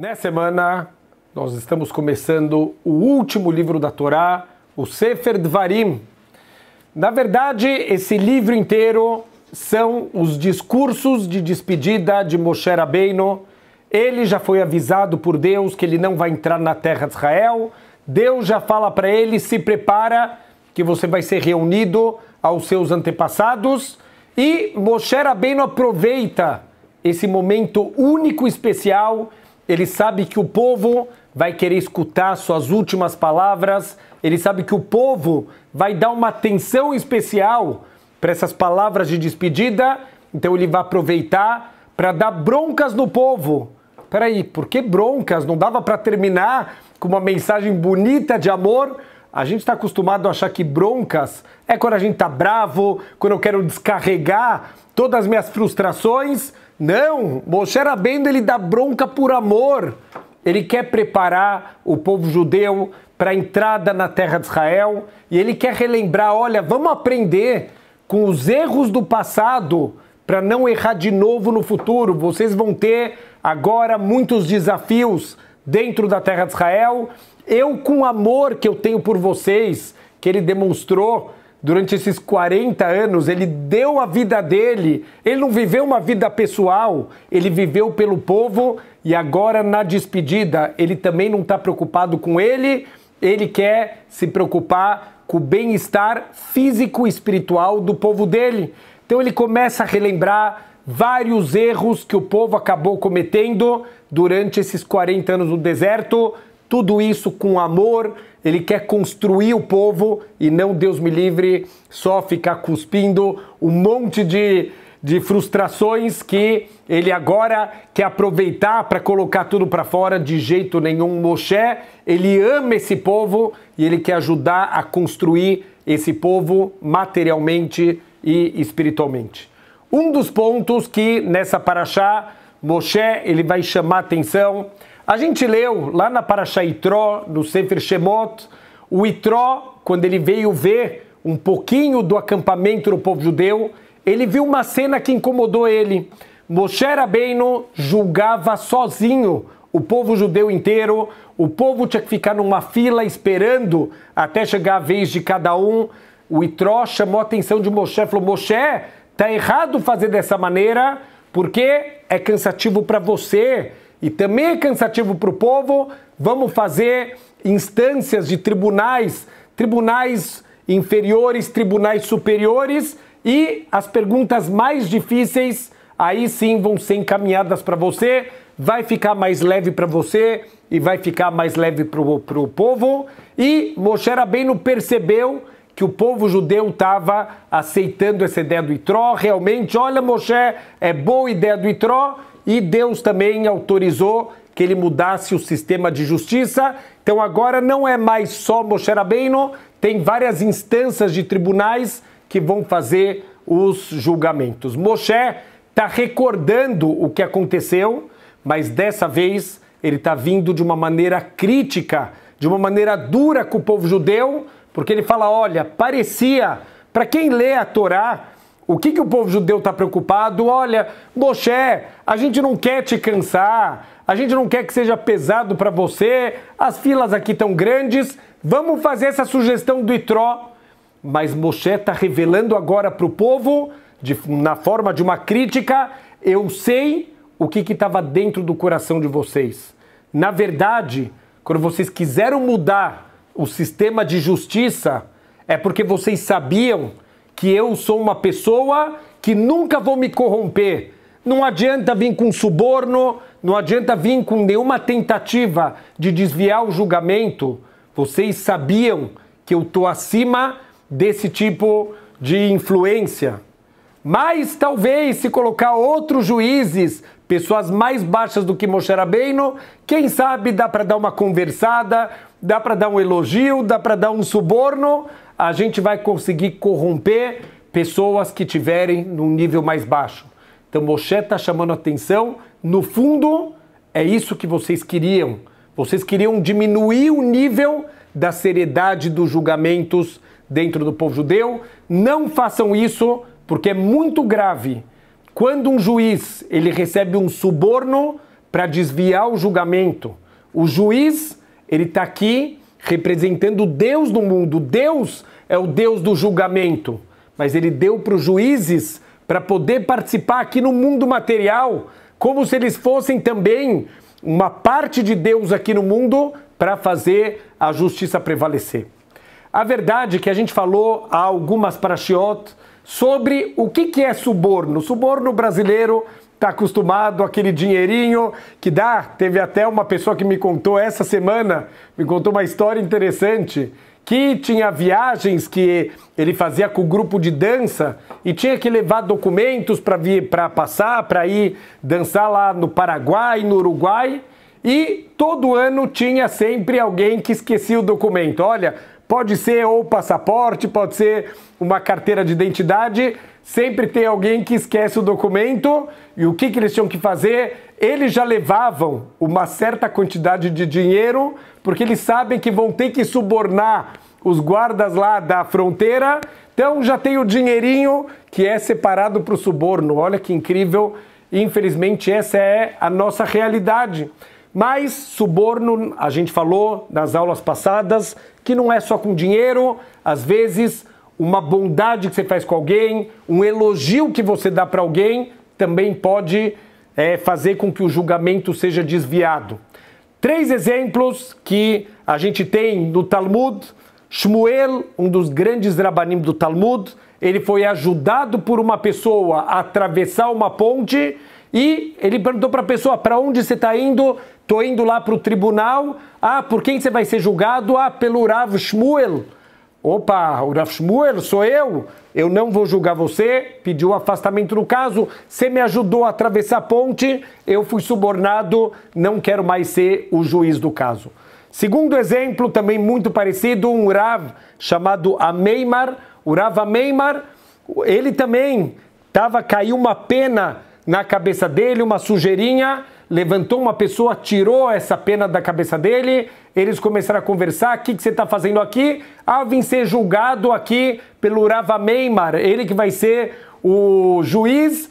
Nessa semana, nós estamos começando o último livro da Torá, o Sefer Dvarim. Na verdade, esse livro inteiro são os discursos de despedida de Moshe Rabbeinu. Ele já foi avisado por Deus que ele não vai entrar na terra de Israel. Deus já fala para ele: se prepara, que você vai ser reunido aos seus antepassados. E Moshe Rabbeinu aproveita esse momento único e especial ele sabe que o povo vai querer escutar suas últimas palavras, ele sabe que o povo vai dar uma atenção especial para essas palavras de despedida, então ele vai aproveitar para dar broncas no povo. Peraí, por que broncas? Não dava para terminar com uma mensagem bonita de amor? A gente está acostumado a achar que broncas é quando a gente está bravo, quando eu quero descarregar todas as minhas frustrações. Não, Moshe Rabbeinu ele dá bronca por amor. Ele quer preparar o povo judeu para a entrada na terra de Israel e ele quer relembrar, olha, vamos aprender com os erros do passado para não errar de novo no futuro. Vocês vão ter agora muitos desafios dentro da terra de Israel. Eu com o amor que eu tenho por vocês, que ele demonstrou durante esses 40 anos, ele deu a vida dele. Ele não viveu uma vida pessoal, ele viveu pelo povo e agora na despedida, ele também não está preocupado com ele, ele quer se preocupar com o bem-estar físico e espiritual do povo dele. Então ele começa a relembrar vários erros que o povo acabou cometendo durante esses 40 anos no deserto tudo isso com amor, ele quer construir o povo e não, Deus me livre, só ficar cuspindo um monte de, de frustrações que ele agora quer aproveitar para colocar tudo para fora de jeito nenhum. Moshe, ele ama esse povo e ele quer ajudar a construir esse povo materialmente e espiritualmente. Um dos pontos que nessa paraxá Moshe ele vai chamar atenção a gente leu lá na Parashá Itró, no Sefer Shemot, o Itró, quando ele veio ver um pouquinho do acampamento do povo judeu, ele viu uma cena que incomodou ele. Moshe Rabbeinu julgava sozinho o povo judeu inteiro, o povo tinha que ficar numa fila esperando até chegar a vez de cada um. O Itró chamou a atenção de Moshe, falou: Moshe, tá errado fazer dessa maneira, porque é cansativo para você e também é cansativo para o povo, vamos fazer instâncias de tribunais, tribunais inferiores, tribunais superiores e as perguntas mais difíceis aí sim vão ser encaminhadas para você, vai ficar mais leve para você e vai ficar mais leve para o povo. E Moshe Rabbeinu percebeu que o povo judeu estava aceitando essa ideia do Itró, realmente, olha Moshe, é boa ideia do Itró, e Deus também autorizou que ele mudasse o sistema de justiça. Então agora não é mais só Moshe Rabbeinu, tem várias instâncias de tribunais que vão fazer os julgamentos. Moshe está recordando o que aconteceu, mas dessa vez ele está vindo de uma maneira crítica, de uma maneira dura com o povo judeu, porque ele fala: olha, parecia, para quem lê a Torá, o que, que o povo judeu está preocupado? Olha, Moshe, a gente não quer te cansar, a gente não quer que seja pesado para você, as filas aqui estão grandes, vamos fazer essa sugestão do Itró. Mas Moshe está revelando agora para o povo, de, na forma de uma crítica, eu sei o que estava dentro do coração de vocês. Na verdade, quando vocês quiseram mudar o sistema de justiça, é porque vocês sabiam que eu sou uma pessoa que nunca vou me corromper. Não adianta vir com suborno, não adianta vir com nenhuma tentativa de desviar o julgamento. Vocês sabiam que eu estou acima desse tipo de influência. Mas talvez se colocar outros juízes, pessoas mais baixas do que Moshe Rabbeinu, quem sabe dá para dar uma conversada, dá para dar um elogio, dá para dar um suborno, a gente vai conseguir corromper pessoas que tiverem num nível mais baixo. Então Moshe está chamando atenção. No fundo, é isso que vocês queriam. Vocês queriam diminuir o nível da seriedade dos julgamentos dentro do povo judeu. Não façam isso, porque é muito grave. Quando um juiz ele recebe um suborno para desviar o julgamento, o juiz ele está aqui representando Deus no mundo. Deus é o Deus do julgamento, mas ele deu para os juízes para poder participar aqui no mundo material, como se eles fossem também uma parte de Deus aqui no mundo para fazer a justiça prevalecer. A verdade é que a gente falou há algumas parashiot sobre o que é suborno. Suborno brasileiro está acostumado aquele dinheirinho que dá. Teve até uma pessoa que me contou essa semana, me contou uma história interessante, que tinha viagens que ele fazia com o grupo de dança e tinha que levar documentos para vir para passar, para ir dançar lá no Paraguai, no Uruguai, e todo ano tinha sempre alguém que esquecia o documento. Olha, Pode ser ou passaporte, pode ser uma carteira de identidade. Sempre tem alguém que esquece o documento e o que, que eles tinham que fazer? Eles já levavam uma certa quantidade de dinheiro porque eles sabem que vão ter que subornar os guardas lá da fronteira. Então já tem o dinheirinho que é separado para o suborno. Olha que incrível. Infelizmente, essa é a nossa realidade. Mas suborno, a gente falou nas aulas passadas, que não é só com dinheiro, às vezes uma bondade que você faz com alguém, um elogio que você dá para alguém, também pode é, fazer com que o julgamento seja desviado. Três exemplos que a gente tem no Talmud. Shmuel, um dos grandes rabanim do Talmud, ele foi ajudado por uma pessoa a atravessar uma ponte e ele perguntou para a pessoa: para onde você está indo? Estou indo lá para o tribunal. Ah, por quem você vai ser julgado? Ah, pelo Rav Shmuel. Opa, o Rav Shmuel sou eu. Eu não vou julgar você. Pediu afastamento no caso. Você me ajudou a atravessar a ponte. Eu fui subornado. Não quero mais ser o juiz do caso. Segundo exemplo, também muito parecido, um Rav chamado Ameimar. O Rav Ameimar, ele também tava, caiu uma pena na cabeça dele, uma sujeirinha levantou uma pessoa, tirou essa pena da cabeça dele, eles começaram a conversar, o que, que você está fazendo aqui? Ah, vim ser julgado aqui pelo Rava Meimar, ele que vai ser o juiz...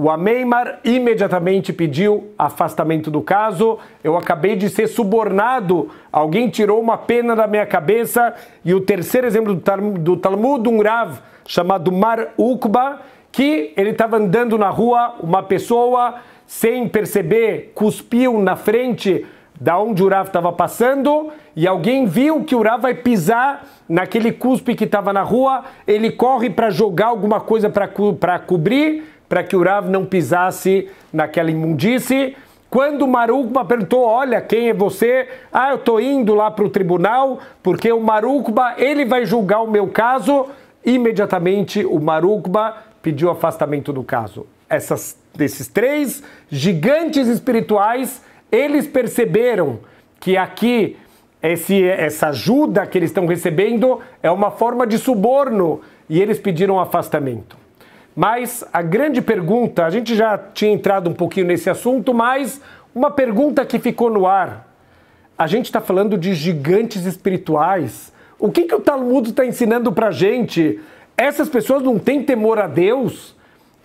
O Ameimar imediatamente pediu afastamento do caso. Eu acabei de ser subornado. Alguém tirou uma pena da minha cabeça. E o terceiro exemplo do Talmud, um Rav chamado Mar Ukba, que ele estava andando na rua, uma pessoa sem perceber, cuspiu na frente da onde o Rav estava passando e alguém viu que o Rav vai pisar naquele cuspe que estava na rua, ele corre para jogar alguma coisa para co cobrir, para que o Rav não pisasse naquela imundície. Quando o Marucba perguntou, olha, quem é você? Ah, eu estou indo lá para o tribunal, porque o Marukba ele vai julgar o meu caso. Imediatamente o Marukba pediu afastamento do caso. Essas desses três gigantes espirituais, eles perceberam que aqui esse, essa ajuda que eles estão recebendo é uma forma de suborno e eles pediram afastamento. Mas a grande pergunta, a gente já tinha entrado um pouquinho nesse assunto, mas uma pergunta que ficou no ar. A gente está falando de gigantes espirituais. O que, que o Talmud está ensinando para a gente? Essas pessoas não têm temor a Deus?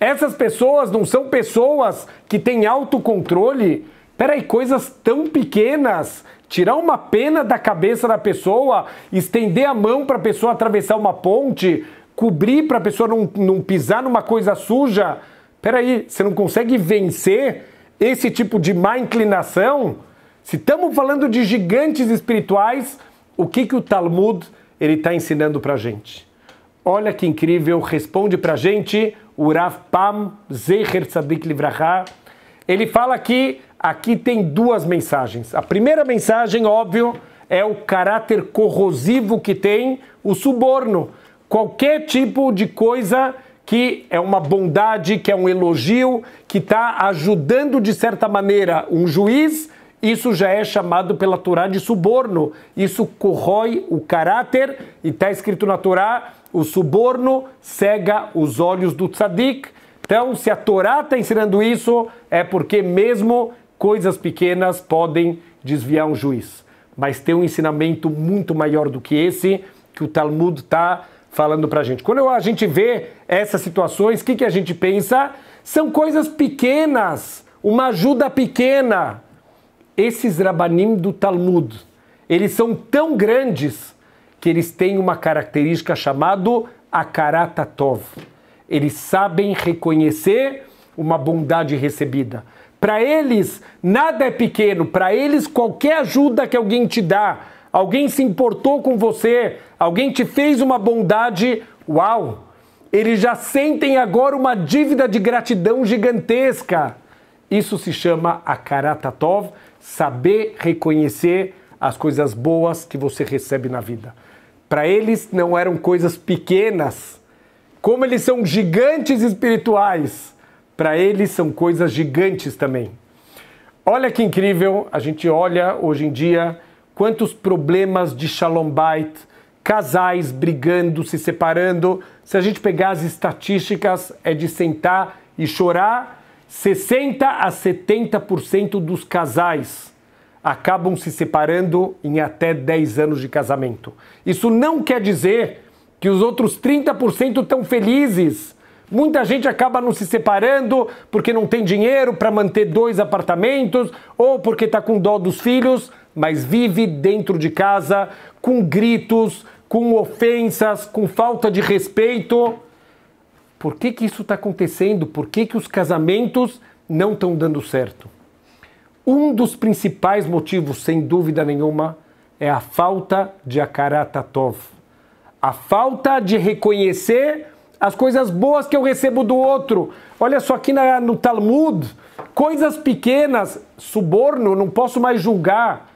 Essas pessoas não são pessoas que têm autocontrole? Peraí, coisas tão pequenas. Tirar uma pena da cabeça da pessoa, estender a mão para a pessoa atravessar uma ponte, cobrir para a pessoa não, não pisar numa coisa suja. Peraí, você não consegue vencer esse tipo de má inclinação? Se estamos falando de gigantes espirituais, o que, que o Talmud ele está ensinando para a gente? Olha que incrível, responde pra gente Urav Pam Zeher Sadik Livraha. Ele fala que aqui tem duas mensagens. A primeira mensagem, óbvio, é o caráter corrosivo que tem o suborno. Qualquer tipo de coisa que é uma bondade, que é um elogio, que está ajudando de certa maneira um juiz, isso já é chamado pela Torá de suborno. Isso corrói o caráter e está escrito na Torá o suborno cega os olhos do tzadik. Então, se a Torá está ensinando isso, é porque mesmo coisas pequenas podem desviar um juiz. Mas tem um ensinamento muito maior do que esse que o Talmud está falando para a gente. Quando a gente vê essas situações, o que, que a gente pensa? São coisas pequenas, uma ajuda pequena. Esses rabanim do Talmud, eles são tão grandes que eles têm uma característica chamado akaratatov. Eles sabem reconhecer uma bondade recebida. Para eles, nada é pequeno. Para eles, qualquer ajuda que alguém te dá, alguém se importou com você, alguém te fez uma bondade, uau! Eles já sentem agora uma dívida de gratidão gigantesca. Isso se chama akaratatov, saber reconhecer as coisas boas que você recebe na vida. Para eles não eram coisas pequenas. Como eles são gigantes espirituais, para eles são coisas gigantes também. Olha que incrível, a gente olha hoje em dia quantos problemas de Shalom Bait, casais brigando, se separando. Se a gente pegar as estatísticas, é de sentar e chorar. 60 a 70% dos casais acabam se separando em até 10 anos de casamento. Isso não quer dizer que os outros 30% estão felizes. Muita gente acaba não se separando porque não tem dinheiro para manter dois apartamentos ou porque está com dó dos filhos, mas vive dentro de casa com gritos, com ofensas, com falta de respeito. Por que, que isso está acontecendo? Por que, que os casamentos não estão dando certo? Um dos principais motivos, sem dúvida nenhuma, é a falta de Akaratatov. A falta de reconhecer as coisas boas que eu recebo do outro. Olha só aqui na, no Talmud, coisas pequenas, suborno, não posso mais julgar.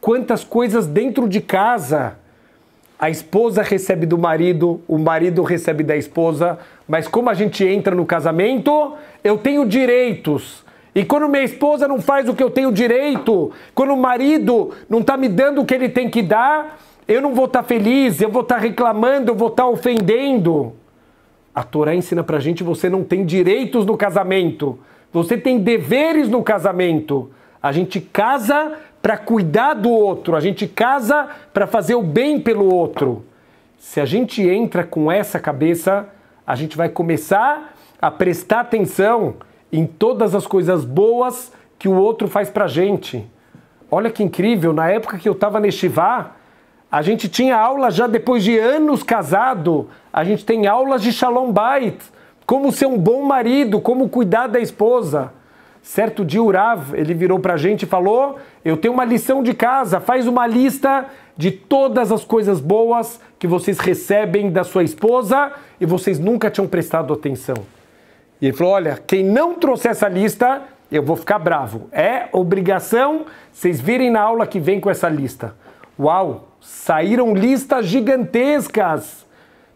Quantas coisas dentro de casa. A esposa recebe do marido, o marido recebe da esposa, mas como a gente entra no casamento, eu tenho direitos. E quando minha esposa não faz o que eu tenho direito, quando o marido não está me dando o que ele tem que dar, eu não vou estar tá feliz, eu vou estar tá reclamando, eu vou estar tá ofendendo. A Torá ensina pra gente: você não tem direitos no casamento, você tem deveres no casamento. A gente casa para cuidar do outro, a gente casa para fazer o bem pelo outro. Se a gente entra com essa cabeça, a gente vai começar a prestar atenção em todas as coisas boas que o outro faz pra gente. Olha que incrível, na época que eu estava vá, a gente tinha aula já depois de anos casado, a gente tem aulas de Shalom Bait, como ser um bom marido, como cuidar da esposa. Certo dia Urav, ele virou pra gente e falou: "Eu tenho uma lição de casa, faz uma lista de todas as coisas boas que vocês recebem da sua esposa e vocês nunca tinham prestado atenção". E ele falou: olha, quem não trouxer essa lista, eu vou ficar bravo. É obrigação vocês virem na aula que vem com essa lista. Uau, saíram listas gigantescas.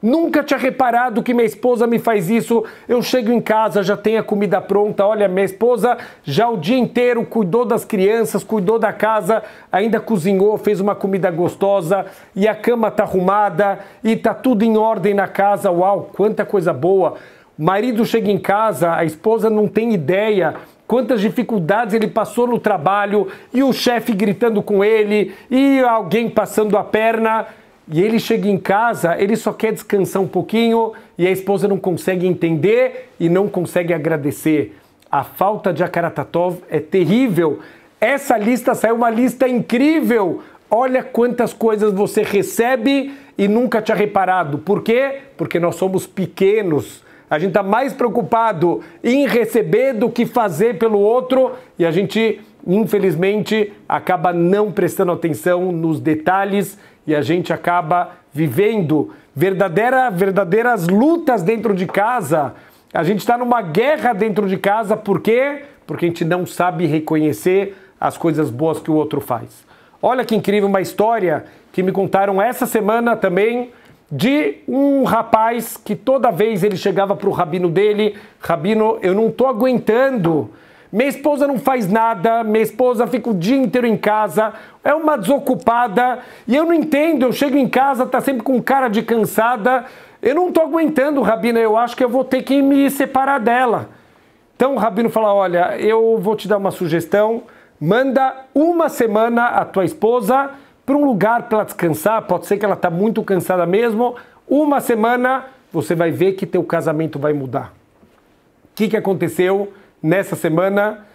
Nunca tinha reparado que minha esposa me faz isso. Eu chego em casa, já tenho a comida pronta. Olha, minha esposa já o dia inteiro cuidou das crianças, cuidou da casa, ainda cozinhou, fez uma comida gostosa e a cama tá arrumada e tá tudo em ordem na casa. Uau, quanta coisa boa! Marido chega em casa, a esposa não tem ideia quantas dificuldades ele passou no trabalho e o chefe gritando com ele e alguém passando a perna. E ele chega em casa, ele só quer descansar um pouquinho e a esposa não consegue entender e não consegue agradecer. A falta de Akaratatov é terrível. Essa lista saiu uma lista incrível. Olha quantas coisas você recebe e nunca tinha reparado. Por quê? Porque nós somos pequenos a gente está mais preocupado em receber do que fazer pelo outro e a gente, infelizmente, acaba não prestando atenção nos detalhes e a gente acaba vivendo verdadeira, verdadeiras lutas dentro de casa. A gente está numa guerra dentro de casa, por quê? Porque a gente não sabe reconhecer as coisas boas que o outro faz. Olha que incrível uma história que me contaram essa semana também de um rapaz que toda vez ele chegava para o rabino dele, rabino, eu não estou aguentando. Minha esposa não faz nada, minha esposa fica o dia inteiro em casa, é uma desocupada, e eu não entendo, eu chego em casa, está sempre com cara de cansada, eu não estou aguentando, Rabino, eu acho que eu vou ter que me separar dela. Então o Rabino fala, olha, eu vou te dar uma sugestão, manda uma semana a tua esposa para um lugar para descansar, pode ser que ela está muito cansada mesmo, uma semana você vai ver que teu casamento vai mudar. O que, que aconteceu nessa semana?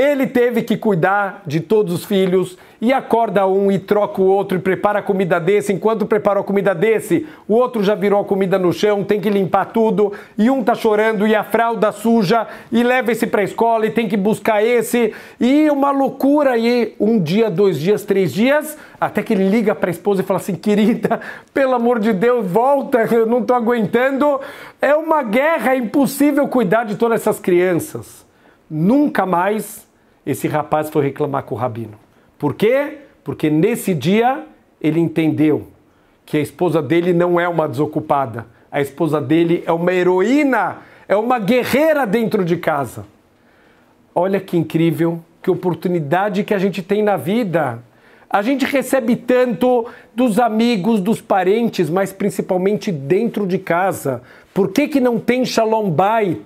Ele teve que cuidar de todos os filhos e acorda um e troca o outro e prepara a comida desse. Enquanto preparou a comida desse, o outro já virou a comida no chão, tem que limpar tudo e um tá chorando e a fralda suja e leva esse para escola e tem que buscar esse e uma loucura aí, um dia, dois dias, três dias, até que ele liga para a esposa e fala assim: "Querida, pelo amor de Deus, volta, eu não tô aguentando. É uma guerra, é impossível cuidar de todas essas crianças." Nunca mais esse rapaz foi reclamar com o rabino. Por quê? Porque nesse dia ele entendeu que a esposa dele não é uma desocupada, a esposa dele é uma heroína, é uma guerreira dentro de casa. Olha que incrível, que oportunidade que a gente tem na vida. A gente recebe tanto dos amigos, dos parentes, mas principalmente dentro de casa. Por que, que não tem shalom bait?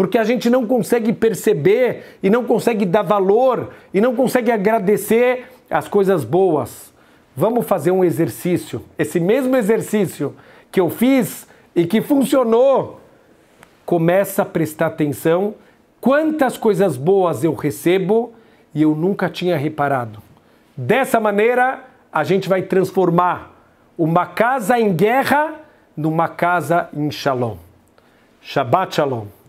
porque a gente não consegue perceber e não consegue dar valor e não consegue agradecer as coisas boas. Vamos fazer um exercício, esse mesmo exercício que eu fiz e que funcionou. Começa a prestar atenção quantas coisas boas eu recebo e eu nunca tinha reparado. Dessa maneira, a gente vai transformar uma casa em guerra numa casa em shalom. Shabbat shalom.